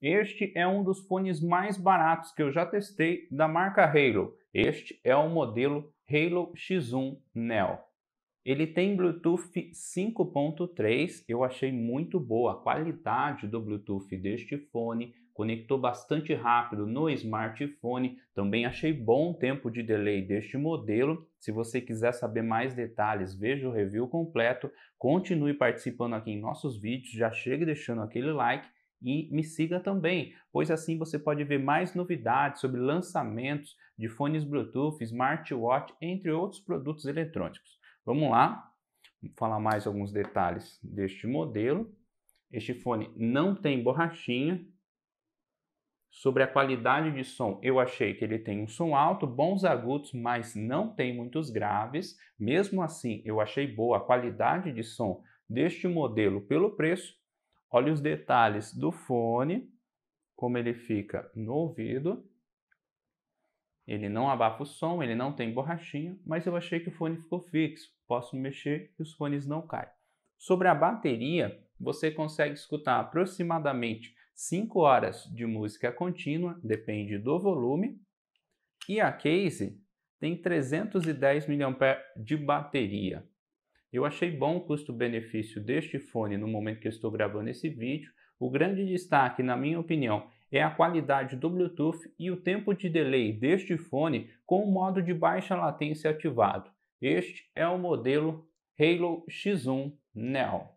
Este é um dos fones mais baratos que eu já testei da marca Halo. Este é o modelo Halo X1 Neo. Ele tem Bluetooth 5.3, eu achei muito boa a qualidade do Bluetooth deste fone, conectou bastante rápido no smartphone, também achei bom o tempo de delay deste modelo. Se você quiser saber mais detalhes, veja o review completo, continue participando aqui em nossos vídeos, já chegue deixando aquele like e me siga também, pois assim você pode ver mais novidades sobre lançamentos de fones Bluetooth, smartwatch, entre outros produtos eletrônicos. Vamos lá, Vou falar mais alguns detalhes deste modelo. Este fone não tem borrachinha. Sobre a qualidade de som, eu achei que ele tem um som alto, bons agudos, mas não tem muitos graves. Mesmo assim, eu achei boa a qualidade de som deste modelo pelo preço Olha os detalhes do fone, como ele fica no ouvido. Ele não abafa o som, ele não tem borrachinha, mas eu achei que o fone ficou fixo. Posso mexer e os fones não caem. Sobre a bateria, você consegue escutar aproximadamente 5 horas de música contínua, depende do volume. E a case tem 310 mAh de bateria. Eu achei bom o custo-benefício deste fone no momento que eu estou gravando esse vídeo. O grande destaque, na minha opinião, é a qualidade do Bluetooth e o tempo de delay deste fone com o modo de baixa latência ativado. Este é o modelo Halo X1 Neo.